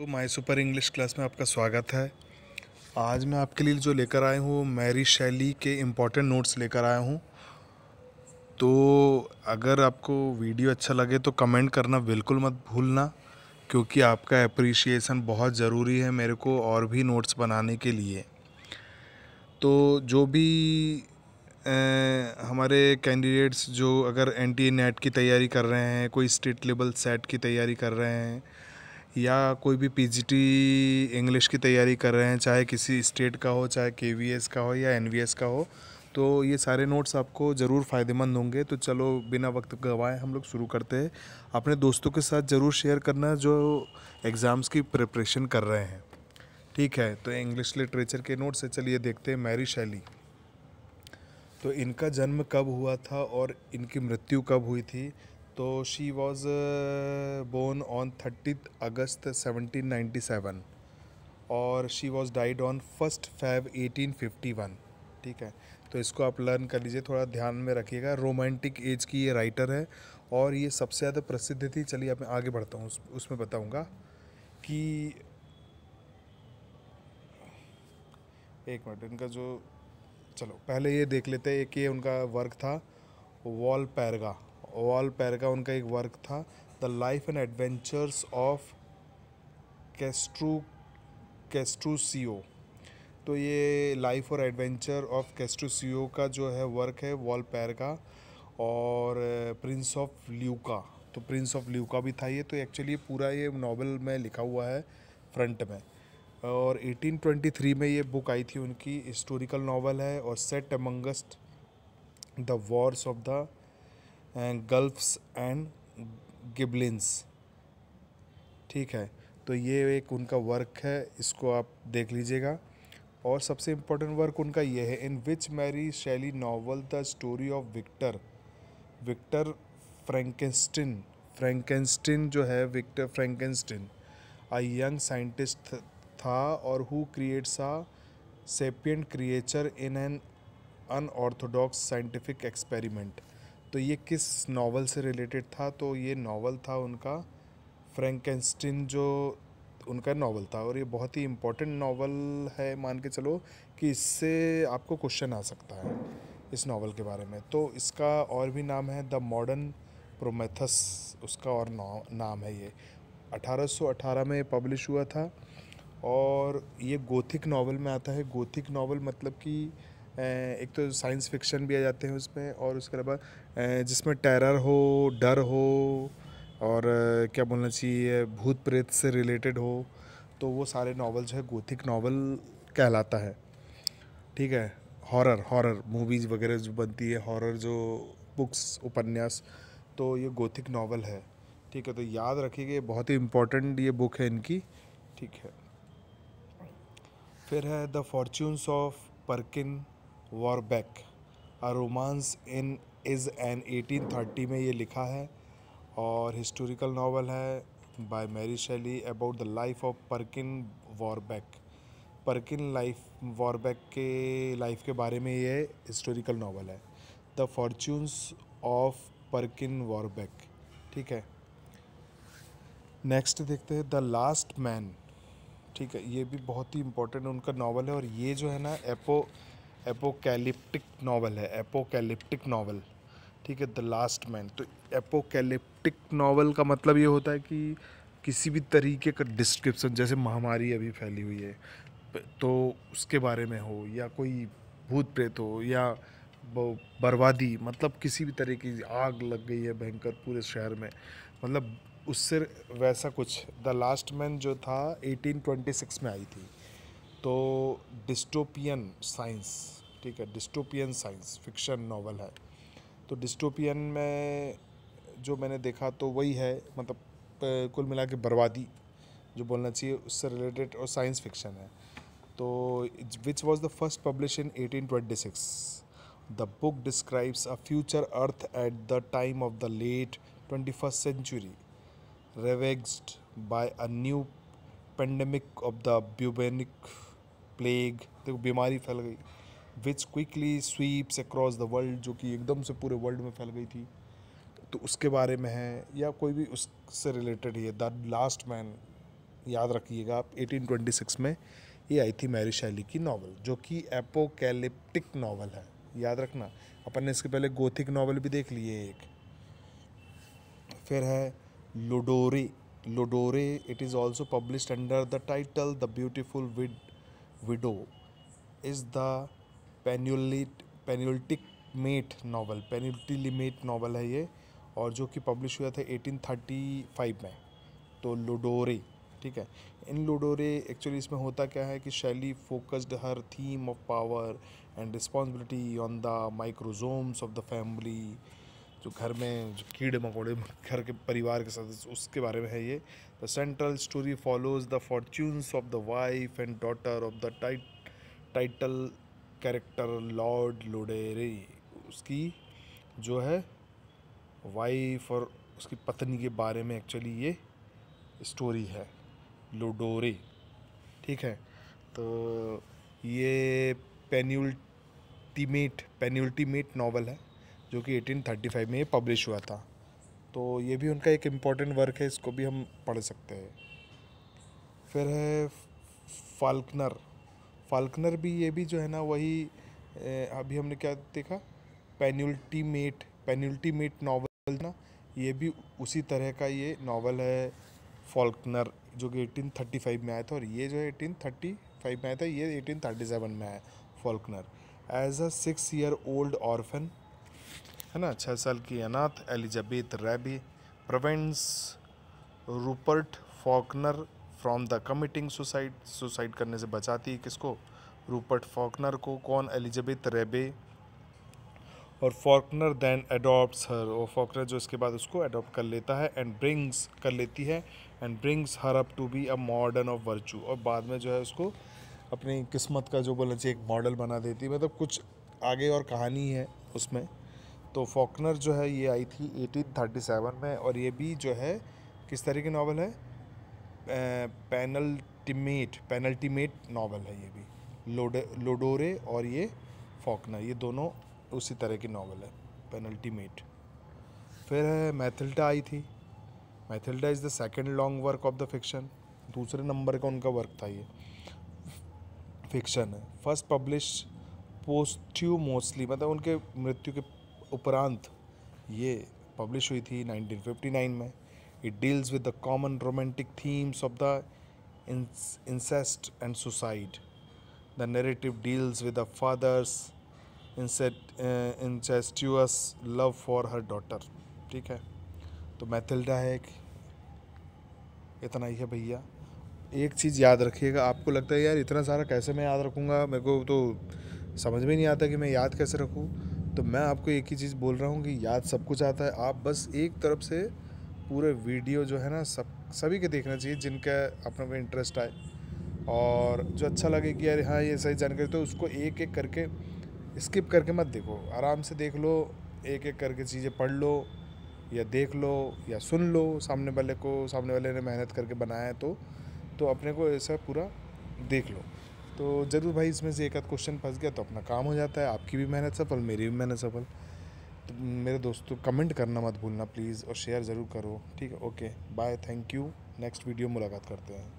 तो my super English class में आपका स्वागत है आज मैं आपके लिए जो लेकर आया हूँ मैरी शैली के इम्पॉर्टेंट नोट्स लेकर आया हूँ तो अगर आपको वीडियो अच्छा लगे तो कमेंट करना बिल्कुल मत भूलना क्योंकि आपका अप्रिसिएशन बहुत ज़रूरी है मेरे को और भी नोट्स बनाने के लिए तो जो भी ए, हमारे कैंडिडेट्स जो अगर एन टी नेट की तैयारी कर रहे हैं कोई स्टेट लेवल सेट की तैयारी कर रहे हैं या कोई भी पीजीटी इंग्लिश की तैयारी कर रहे हैं चाहे किसी स्टेट का हो चाहे केवीएस का हो या एनवीएस का हो तो ये सारे नोट्स आपको ज़रूर फ़ायदेमंद होंगे तो चलो बिना वक्त गवाए हम लोग शुरू करते हैं अपने दोस्तों के साथ ज़रूर शेयर करना जो एग्ज़ाम्स की प्रिपरेशन कर रहे हैं ठीक है तो इंग्लिश लिटरेचर के नोट्स से चलिए देखते हैं मैरी शैली तो इनका जन्म कब हुआ था और इनकी मृत्यु कब हुई थी तो she was born on thirty August 1797 और she was died on first Feb 1851 ठीक है तो इसको आप लर्न कर लीजिए थोड़ा ध्यान में रखिएगा रोमांटिक एज की ये राइटर है और ये सबसे ज़्यादा प्रसिद्ध थी चलिए आप मैं आगे बढ़ता हूँ उस, उसमें बताऊँगा कि एक मिनट इनका जो चलो पहले ये देख लेते हैं कि ये उनका वर्क था वॉल पैरगा वॉल पैर का एक वर्क था the life and adventures of Castru Castruccio तो ये लाइफ और एडवेंचर ऑफ कैस्ट्रूसीओ का जो है वर्क है वॉल पैर का और प्रिंस ऑफ ल्यूका तो प्रिंस ऑफ ल्यूका भी था ये तो एक्चुअली पूरा ये नावल में लिखा हुआ है फ्रंट में और 1823 में ये बुक आई थी उनकी हिस्टोरिकल नावल है और set amongst the wars of the Guelphs and Ghibellines ठीक है तो ये एक उनका वर्क है इसको आप देख लीजिएगा और सबसे इम्पोर्टेंट वर्क उनका ये है in which Mary Shelley novel the story of Victor Victor Frankenstein Frankenstein जो है Victor Frankenstein a young scientist था और who creates a sapient creature in an unorthodox scientific experiment तो ये किस नावल से रिलेटेड था तो ये नावल था उनका फ्रैंकस्टिन जो उनका नावल था और ये बहुत ही इम्पोर्टेंट नावल है मान के चलो कि इससे आपको क्वेश्चन आ सकता है इस नावल के बारे में तो इसका और भी नाम है द मॉडर्न प्रोमेथस उसका और नाम है ये 1818 में पब्लिश हुआ था और ये गोथिक नावल में आता है गोथिक नावल मतलब कि एक तो साइंस फिक्शन भी आ जाते हैं उसमें और उसके अलावा जिसमें टेरर हो डर हो और क्या बोलना चाहिए भूत प्रेत से रिलेटेड हो तो वो सारे नावल जो है गोथिक नावल कहलाता है ठीक है हॉरर हॉरर मूवीज़ वगैरह जो बनती है हॉरर जो बुक्स उपन्यास तो ये गोथिक नावल है ठीक है तो याद रखिएगा बहुत ही इम्पोर्टेंट ये बुक है इनकी ठीक है फिर है the fortunes of Perkin Warbeck a romance in is an 1830 में ये लिखा है और हिस्टोरिकल नावल है by Mary Shelley about the life of Perkin Warbeck Perkin life Warbeck के लाइफ के बारे में ये हिस्टोरिकल नावल है the fortunes of Perkin Warbeck ठीक है नेक्स्ट देखते हैं द लास्ट मैन ठीक है ये भी बहुत ही इम्पोर्टेंट उनका नावल है और ये जो है ना एपो एपोकैलिप्टिक नावल है एपोकैलिप्टिक नावल ठीक है द लास्ट मैन तो एपोकैलिप्टिक नावल का मतलब ये होता है कि किसी भी तरीके का डिस्क्रिप्सन जैसे महामारी अभी फैली हुई है तो उसके बारे में हो या कोई भूत प्रेत हो या बर्बादी मतलब किसी भी तरह की आग लग गई है भयंकर पूरे शहर में मतलब उससे वैसा कुछ द लास्ट मैन जो था 1826 में आई थी तो डिस्टोपियन साइंस ठीक है डिस्टोपियन साइंस फिक्शन नावल है तो डिस्टोपियन में जो मैंने देखा तो वही है मतलब कुल मिला के बर्बादी जो बोलना चाहिए उससे रिलेटेड और साइंस फिक्शन है तो which was the first publish in eighteen twenty six the book describes a future earth at the time of the late twenty first century ravaged by a new pandemic of the bubonic plague देखो बीमारी फैल गई which quickly sweeps across the world जो कि एकदम से पूरे world में फैल गई थी तो उसके बारे में है या कोई भी उससे रिलेटेड ही है द लास्ट मैन याद रखिएगा आप 1826 में ये आई थी मैरी शैली की नावल जो कि एपोकैलिप्टिक नावल है याद रखना अपन ने इसके पहले गोथिक नावल भी देख लिए एक फिर है Lodore Lodore it is also publish under the title the beautiful wid widow is the penult penultimate novel penultimate novel है ये और जो कि पब्लिश हुआ था 1835 में तो लुडोरे ठीक है इन लुडोरे एक्चुअली इसमें होता क्या है कि Shelley focused her theme of power and responsibility on the microcosms of the family जो घर में जो कीड़े मकोड़े घर के परिवार के सदस्य उसके बारे में है ये the central story follows the fortunes of the wife and daughter of the tit title character lord Lodore उसकी जो है वाइफ और उसकी पत्नी के बारे में एक्चुअली ये स्टोरी है लुडोरे ठीक है तो ये पेन्यूल्टीमेट पेन्यूल्टीमेट नावल है जो कि 1835 में ये पब्लिश हुआ था तो ये भी उनका एक इम्पॉर्टेंट वर्क है इसको भी हम पढ़ सकते हैं फिर है फाल्कनर फाल्कनर भी ये भी जो है ना वही अभी हमने क्या देखा पेनल्टीमेट मेट नावल ना ये भी उसी तरह का ये नावल है फॉल्कनर जो कि 1835 में आया था और ये जो है 1835 में आया था ये 1837 में आया Falkner as a six year old orphan है ना छः साल की अनाथ Elizabeth Raby prevents Rupert Falkner from the committing suicide suicide करने से बचाती है किसको रूपर्ट फॉकनर को कौन एलिजाबेथ रेबे और फॉकनर देन अडॉप्ट्स हर और फॉकनर जो इसके बाद उसको एडोप्ट कर लेता है एंड ब्रिंग्स कर लेती है and brings her up to be a model of virtue और बाद में जो है उसको अपनी किस्मत का जो बोलना चाहिए एक मॉडल बना देती है मतलब कुछ आगे और कहानी है उसमें तो फॉकनर जो है ये आई थी एटीन थर्टी सेवन में और ये भी जो है किस तरह की नावल है पेनल्टीमेट पेनल्टीमेट नावल है ये भी लोडे लोडोरे और ये फोकना ये दोनों उसी तरह की नावल है पेनल्टीमेट फिर है मैथिल्टा आई थी Mathilda is the second long work of the fiction दूसरे नंबर का उनका वर्क था ये फिक्शन है फर्स्ट पब्लिश पोस्ट्यू मोस्टली मतलब उनके मृत्यु के उपरांत ये पब्लिश हुई थी 1959 में It deals with the common romantic themes of the incest and suicide. The narrative deals with the father's uh, incestuous love for her daughter ठीक है तो मैथिल्डा है एक इतना ही है भैया एक चीज़ याद रखिएगा आपको लगता है यार इतना सारा कैसे मैं याद रखूँगा मेरे को तो समझ में नहीं आता कि मैं याद कैसे रखूँ तो मैं आपको एक ही चीज़ बोल रहा हूँ कि याद सब कुछ आता है आप बस एक तरफ से पूरे वीडियो जो है ना सब सभी के देखना चाहिए जिनका अपने को इंटरेस्ट आए और जो अच्छा लगे कि यार हाँ ये सही जानकारी तो उसको एक एक करके स्किप करके मत देखो आराम से देख लो एक एक करके चीज़ें पढ़ लो या देख लो या सुन लो सामने वाले को सामने वाले ने मेहनत करके बनाया है तो तो अपने को ऐसा पूरा देख लो तो ज़रूर भाई इसमें से एक आध क्वेश्चन फंस गया तो अपना काम हो जाता है आपकी भी मेहनत सफल मेरी भी मेहनत सफल तो मेरे दोस्तों कमेंट करना मत भूलना प्लीज़ और शेयर ज़रूर करो ठीक है okay bye thank you next video मुलाकात करते हैं